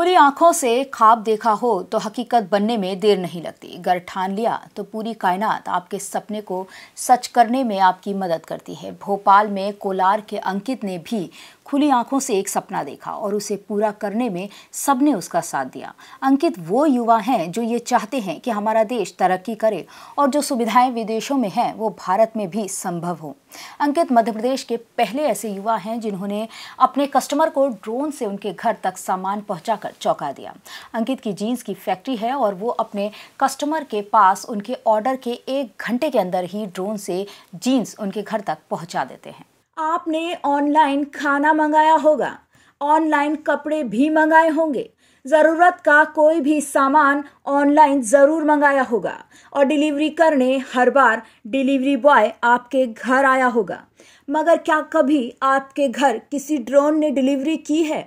खुली आंखों से खाब देखा हो तो हकीकत बनने में देर नहीं लगती अगर ठान लिया तो पूरी कायनात आपके सपने को सच करने में आपकी मदद करती है भोपाल में कोलार के अंकित ने भी खुली आंखों से एक सपना देखा और उसे पूरा करने में सबने उसका साथ दिया अंकित वो युवा हैं जो ये चाहते हैं कि हमारा देश तरक्की करे और जो सुविधाएं विदेशों में हैं वो भारत में भी संभव हो अंकित मध्य प्रदेश के पहले ऐसे युवा हैं जिन्होंने अपने कस्टमर को ड्रोन से उनके घर तक सामान पहुंचाकर चौंका दिया अंकित की जीन्स की फैक्ट्री है और वो अपने कस्टमर के पास उनके ऑर्डर के एक घंटे के अंदर ही ड्रोन से जीन्स उनके घर तक पहुंचा देते हैं आपने ऑनलाइन खाना मंगाया होगा ऑनलाइन कपड़े भी मंगाए होंगे ज़रूरत का कोई भी सामान ऑनलाइन ज़रूर मंगाया होगा और डिलीवरी करने हर बार डिलीवरी बॉय आपके घर आया होगा मगर क्या कभी आपके घर किसी ड्रोन ने डिलीवरी की है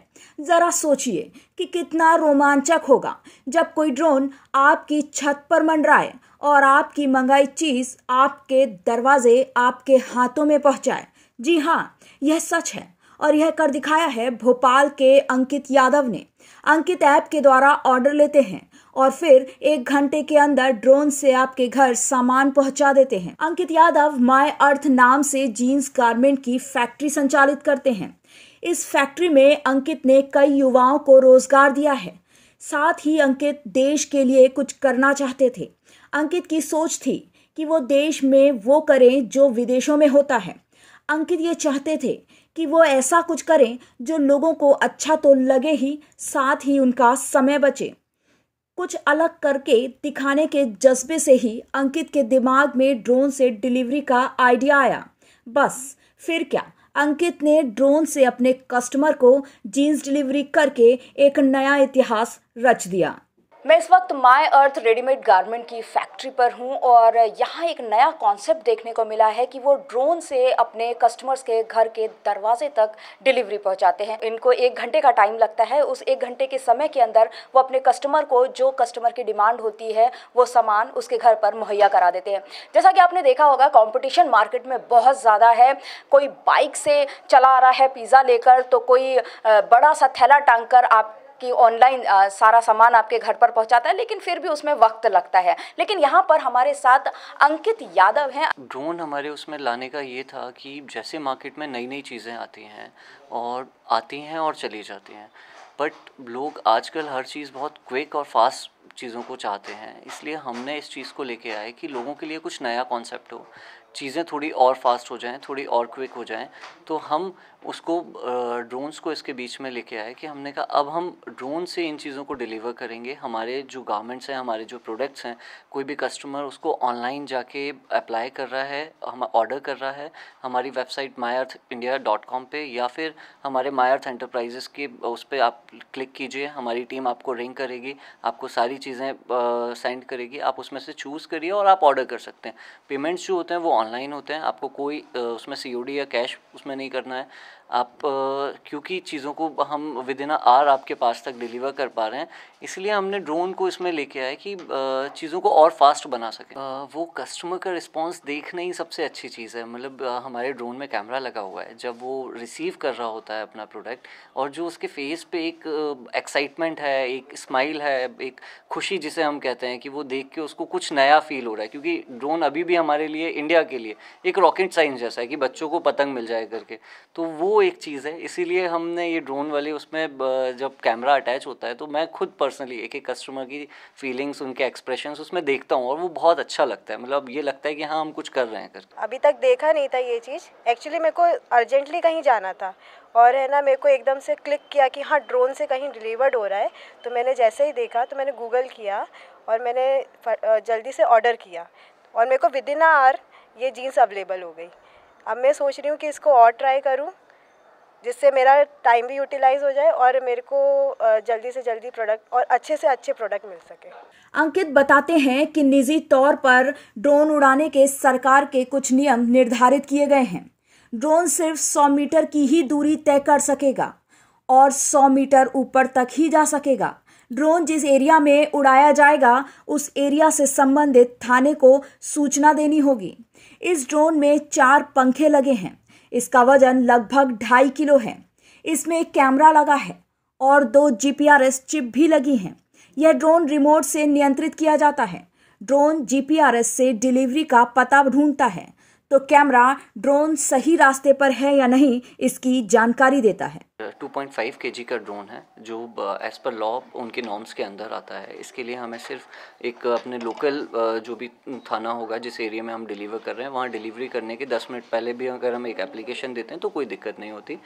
ज़रा सोचिए कि कितना रोमांचक होगा जब कोई ड्रोन आपकी छत पर मंडराए और आपकी मंगाई चीज़ आपके दरवाजे आपके हाथों में पहुंचाए जी हाँ यह सच है और यह कर दिखाया है भोपाल के अंकित यादव ने अंकित ऐप के द्वारा ऑर्डर लेते हैं और फिर एक घंटे के अंदर ड्रोन से आपके घर सामान पहुंचा देते हैं अंकित यादव माय अर्थ नाम से जीन्स गारमेंट की फैक्ट्री संचालित करते हैं इस फैक्ट्री में अंकित ने कई युवाओं को रोजगार दिया है साथ ही अंकित देश के लिए कुछ करना चाहते थे अंकित की सोच थी कि वो देश में वो करें जो विदेशों में होता है अंकित ये चाहते थे कि वो ऐसा कुछ करें जो लोगों को अच्छा तो लगे ही साथ ही उनका समय बचे कुछ अलग करके दिखाने के जज्बे से ही अंकित के दिमाग में ड्रोन से डिलीवरी का आइडिया आया बस फिर क्या अंकित ने ड्रोन से अपने कस्टमर को जीन्स डिलीवरी करके एक नया इतिहास रच दिया मैं इस वक्त माय अर्थ रेडीमेड गारमेंट की फैक्ट्री पर हूँ और यहाँ एक नया कॉन्सेप्ट देखने को मिला है कि वो ड्रोन से अपने कस्टमर्स के घर के दरवाजे तक डिलीवरी पहुँचाते हैं इनको एक घंटे का टाइम लगता है उस एक घंटे के समय के अंदर वो अपने कस्टमर को जो कस्टमर की डिमांड होती है वो सामान उसके घर पर मुहैया करा देते हैं जैसा कि आपने देखा होगा कॉम्पिटिशन मार्केट में बहुत ज़्यादा है कोई बाइक से चला आ रहा है पिज़्ज़ा लेकर तो कोई बड़ा सा थैला टांग आप कि ऑनलाइन सारा सामान आपके घर पर पहुंचाता है लेकिन फिर भी उसमें वक्त लगता है लेकिन यहाँ पर हमारे साथ अंकित यादव हैं ड्रोन हमारे उसमें लाने का ये था कि जैसे मार्केट में नई नई चीज़ें आती हैं और आती हैं और चली जाती हैं बट लोग आजकल हर चीज़ बहुत क्विक और फास्ट चीज़ों को चाहते हैं इसलिए हमने इस चीज़ को लेके आए कि लोगों के लिए कुछ नया कॉन्सेप्ट हो चीज़ें थोड़ी और फास्ट हो जाएं थोड़ी और क्विक हो जाएं तो हम उसको ड्रोन्स को इसके बीच में लेके आए कि हमने कहा अब हम ड्रोन से इन चीज़ों को डिलीवर करेंगे हमारे जो गारमेंट्स हैं हमारे जो प्रोडक्ट्स हैं कोई भी कस्टमर उसको ऑनलाइन जाके अप्लाई कर रहा है हम ऑर्डर कर रहा है हमारी website My Earth India dot com पर या फिर हमारे माई अर्थ एंटरप्राइजेस के उस पर आप क्लिक कीजिए हमारी टीम आपको रिंग करेगी आपको सारी चीज़ें सेंड करेगी आप उसमें से चूज़ करिए और आप ऑर्डर कर सकते हैं पेमेंट्स जो होते हैं वो ऑनलाइन होते हैं आपको कोई उसमें सी या कैश उसमें नहीं करना है आप क्योंकि चीज़ों को हम विद इन आर आपके पास तक डिलीवर कर पा रहे हैं इसलिए हमने ड्रोन को इसमें लेके आए कि चीज़ों को और फास्ट बना सके वो कस्टमर का रिस्पॉन्स देखना ही सबसे अच्छी चीज़ है मतलब हमारे ड्रोन में कैमरा लगा हुआ है जब वो रिसीव कर रहा होता है अपना प्रोडक्ट और जो उसके फेस पे एक एक्साइटमेंट है एक स्माइल है एक खुशी जिसे हम कहते हैं कि वो देख के उसको कुछ नया फील हो रहा है क्योंकि ड्रोन अभी भी हमारे लिए इंडिया के लिए एक रॉकेट साइंस जैसा है कि बच्चों को पतंग मिल जाए करके तो वो वो एक चीज़ है इसीलिए हमने ये ड्रोन वाले उसमें जब कैमरा अटैच होता है तो मैं खुद पर्सनली एक एक कस्टमर की फीलिंग्स उनके एक्सप्रेशंस उसमें देखता हूँ और वो बहुत अच्छा लगता है मतलब ये लगता है कि हाँ हम कुछ कर रहे हैं कर अभी तक देखा नहीं था ये चीज़ एक्चुअली मेरे को अर्जेंटली कहीं जाना था और है ना मेरे को एकदम से क्लिक किया कि हाँ ड्रोन से कहीं डिलीवर्ड हो रहा है तो मैंने जैसे ही देखा तो मैंने गूगल किया और मैंने जल्दी से ऑर्डर किया और मेरे को विद इन आर ये जीन्स अवेलेबल हो गई अब मैं सोच रही हूँ कि इसको और ट्राई करूँ जिससे मेरा टाइम भी यूटिलाइज हो जाए और मेरे को जल्दी से जल्दी प्रोडक्ट और अच्छे से अच्छे प्रोडक्ट मिल सके अंकित बताते हैं कि निजी तौर पर ड्रोन उड़ाने के सरकार के कुछ नियम निर्धारित किए गए हैं ड्रोन सिर्फ 100 मीटर की ही दूरी तय कर सकेगा और 100 मीटर ऊपर तक ही जा सकेगा ड्रोन जिस एरिया में उड़ाया जाएगा उस एरिया से संबंधित थाने को सूचना देनी होगी इस ड्रोन में चार पंखे लगे हैं इसका वजन लगभग ढाई किलो है इसमें एक कैमरा लगा है और दो जीपीआरएस चिप भी लगी हैं यह ड्रोन रिमोट से नियंत्रित किया जाता है ड्रोन जीपीआरएस से डिलीवरी का पता ढूंढता है तो कैमरा ड्रोन सही रास्ते पर है या नहीं इसकी जानकारी देता है 2.5 केजी का ड्रोन है जो एज़ पर लॉ उनके नॉर्म्स के अंदर आता है इसके लिए हमें सिर्फ एक uh, अपने लोकल uh, जो भी थाना होगा जिस एरिया में हम डिलीवर कर रहे हैं वहाँ डिलीवरी करने के 10 मिनट पहले भी अगर हम एक एप्लीकेशन देते हैं तो कोई दिक्कत नहीं होती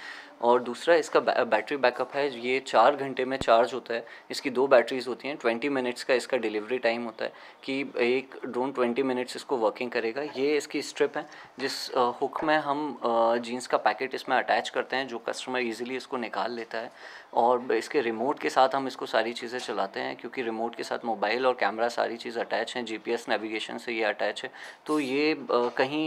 और दूसरा इसका बैटरी बैकअप है ये चार घंटे में चार्ज होता है इसकी दो बैटरीज होती हैं ट्वेंटी मिनट्स का इसका डिलीवरी टाइम होता है कि एक ड्रोन ट्वेंटी मिनट्स इसको वर्किंग करेगा ये इसकी स्ट्रिप है जिस हुक uh, में हम जीन्स का पैकेट इसमें अटैच करते हैं जो कस्टमर ईजिली इसको निकाल लेता है और इसके रिमोट के साथ हम इसको सारी चीज़ें चलाते हैं क्योंकि रिमोट के साथ मोबाइल और कैमरा सारी चीज़ अटैच हैं जीपीएस नेविगेशन से ये अटैच है तो ये कहीं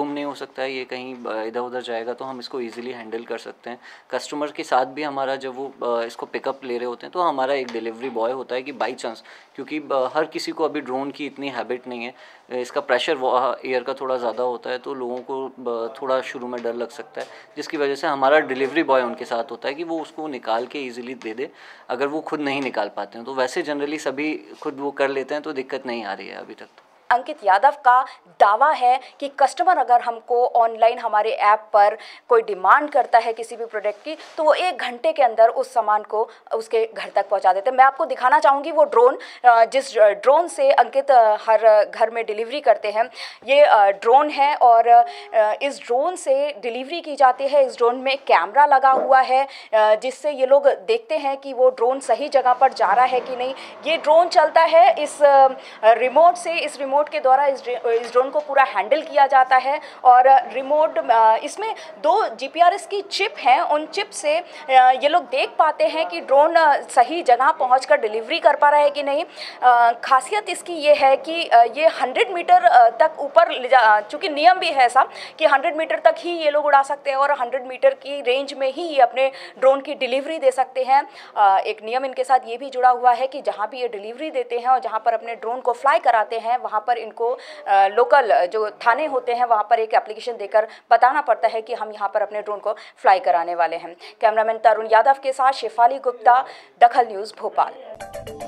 गुम नहीं हो सकता है ये कहीं इधर उधर जाएगा तो हम इसको ईजिली हैंडल कर सकते हैं कस्टमर के साथ भी हमारा जब वो इसको पिकअप ले रहे होते हैं तो हमारा एक डिलीवरी बॉय होता है कि बाई चांस क्योंकि हर किसी को अभी ड्रोन की इतनी हैबिट नहीं है इसका प्रेशर एयर का थोड़ा ज़्यादा होता है तो लोगों को थोड़ा शुरू में डर लग सकता है जिसकी वजह से हमारा डिलीवरी बॉय उनके साथ होता है कि वो उसको निकाल के ईजिली दे दे अगर वो खुद नहीं निकाल पाते हैं तो वैसे जनरली सभी खुद वो कर लेते हैं तो दिक्कत नहीं आ रही है अभी तक तो अंकित यादव का दावा है कि कस्टमर अगर हमको ऑनलाइन हमारे ऐप पर कोई डिमांड करता है किसी भी प्रोडक्ट की तो वो एक घंटे के अंदर उस सामान को उसके घर तक पहुंचा देते हैं मैं आपको दिखाना चाहूँगी वो ड्रोन जिस ड्रोन से अंकित हर घर में डिलीवरी करते हैं ये ड्रोन है और इस ड्रोन से डिलीवरी की जाती है इस ड्रोन में कैमरा लगा हुआ है जिससे ये लोग देखते हैं कि वो ड्रोन सही जगह पर जा रहा है कि नहीं ये ड्रोन चलता है इस रिमोट से इस रिमोट रिमोट के द्वारा इस ड्रोन को पूरा हैंडल किया जाता है और रिमोट इसमें दो जीपीआरएस की चिप हैं उन चिप से ये लोग देख पाते हैं कि ड्रोन सही जगह पहुँच डिलीवरी कर पा रहा है कि नहीं खासियत इसकी ये है कि ये हंड्रेड मीटर तक ऊपर ले जा चूँकि नियम भी है ऐसा कि हंड्रेड मीटर तक ही ये लोग उड़ा सकते हैं और हंड्रेड मीटर की रेंज में ही ये अपने ड्रोन की डिलीवरी दे सकते हैं एक नियम इनके साथ ये भी जुड़ा हुआ है कि जहाँ भी ये डिलीवरी देते हैं और जहाँ पर अपने ड्रोन को फ्लाई कराते हैं वहाँ पर इनको लोकल जो थाने होते हैं वहाँ पर एक एप्लीकेशन देकर बताना पड़ता है कि हम यहाँ पर अपने ड्रोन को फ्लाई कराने वाले हैं कैमरामैन तरुण यादव के साथ शेफाली गुप्ता दखल न्यूज़ भोपाल